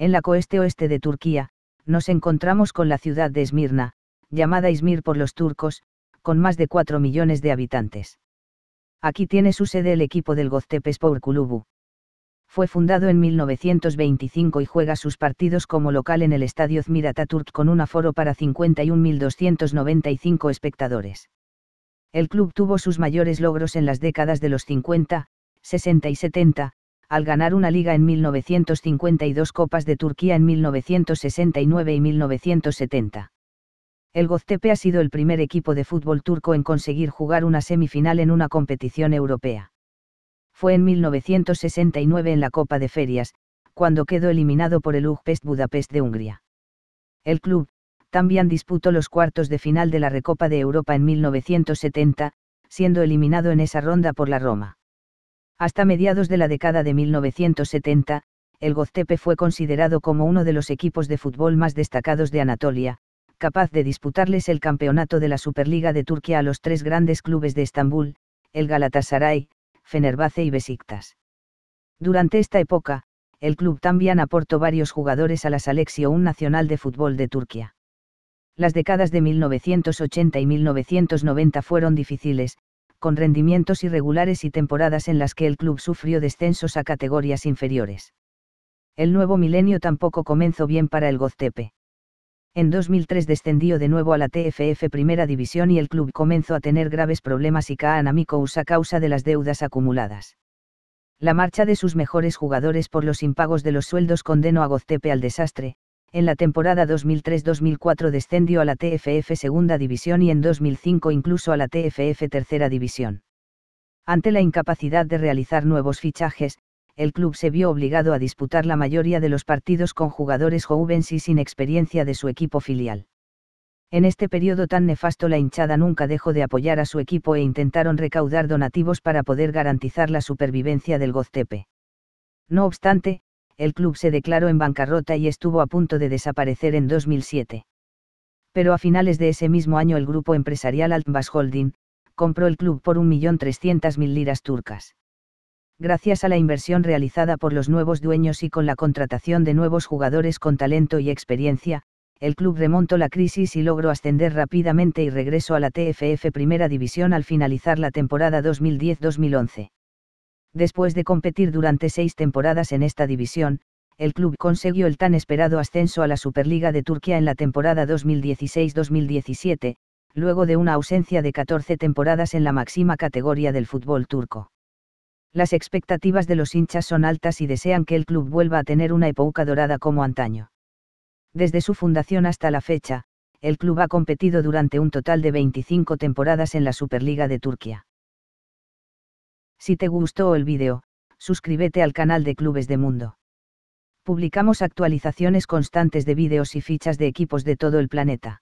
En la coeste oeste de Turquía, nos encontramos con la ciudad de Esmirna, llamada Izmir por los turcos, con más de 4 millones de habitantes. Aquí tiene su sede el equipo del Goztepe Spor Kulubu fue fundado en 1925 y juega sus partidos como local en el Estadio Zmir con un aforo para 51.295 espectadores. El club tuvo sus mayores logros en las décadas de los 50, 60 y 70, al ganar una liga en 1952 Copas de Turquía en 1969 y 1970. El Goztepe ha sido el primer equipo de fútbol turco en conseguir jugar una semifinal en una competición europea fue en 1969 en la Copa de Ferias, cuando quedó eliminado por el UGPest Budapest de Hungría. El club, también disputó los cuartos de final de la Recopa de Europa en 1970, siendo eliminado en esa ronda por la Roma. Hasta mediados de la década de 1970, el Goztepe fue considerado como uno de los equipos de fútbol más destacados de Anatolia, capaz de disputarles el campeonato de la Superliga de Turquía a los tres grandes clubes de Estambul, el Galatasaray, Fenerbahce y Besiktas. Durante esta época, el club también aportó varios jugadores a la un nacional de fútbol de Turquía. Las décadas de 1980 y 1990 fueron difíciles, con rendimientos irregulares y temporadas en las que el club sufrió descensos a categorías inferiores. El nuevo milenio tampoco comenzó bien para el Goztepe. En 2003 descendió de nuevo a la TFF Primera División y el club comenzó a tener graves problemas y amicous a causa de las deudas acumuladas. La marcha de sus mejores jugadores por los impagos de los sueldos condenó a Goztepe al desastre. En la temporada 2003-2004 descendió a la TFF Segunda División y en 2005 incluso a la TFF Tercera División. Ante la incapacidad de realizar nuevos fichajes, el club se vio obligado a disputar la mayoría de los partidos con jugadores jóvenes y sin experiencia de su equipo filial. En este periodo tan nefasto la hinchada nunca dejó de apoyar a su equipo e intentaron recaudar donativos para poder garantizar la supervivencia del Goztepe. No obstante, el club se declaró en bancarrota y estuvo a punto de desaparecer en 2007. Pero a finales de ese mismo año el grupo empresarial Altbas Holding, compró el club por 1.300.000 liras turcas gracias a la inversión realizada por los nuevos dueños y con la contratación de nuevos jugadores con talento y experiencia, el club remontó la crisis y logró ascender rápidamente y regreso a la TFF Primera División al finalizar la temporada 2010-2011. Después de competir durante seis temporadas en esta división, el club consiguió el tan esperado ascenso a la Superliga de Turquía en la temporada 2016-2017, luego de una ausencia de 14 temporadas en la máxima categoría del fútbol turco. Las expectativas de los hinchas son altas y desean que el club vuelva a tener una época dorada como antaño. Desde su fundación hasta la fecha, el club ha competido durante un total de 25 temporadas en la Superliga de Turquía. Si te gustó el vídeo, suscríbete al canal de Clubes de Mundo. Publicamos actualizaciones constantes de vídeos y fichas de equipos de todo el planeta.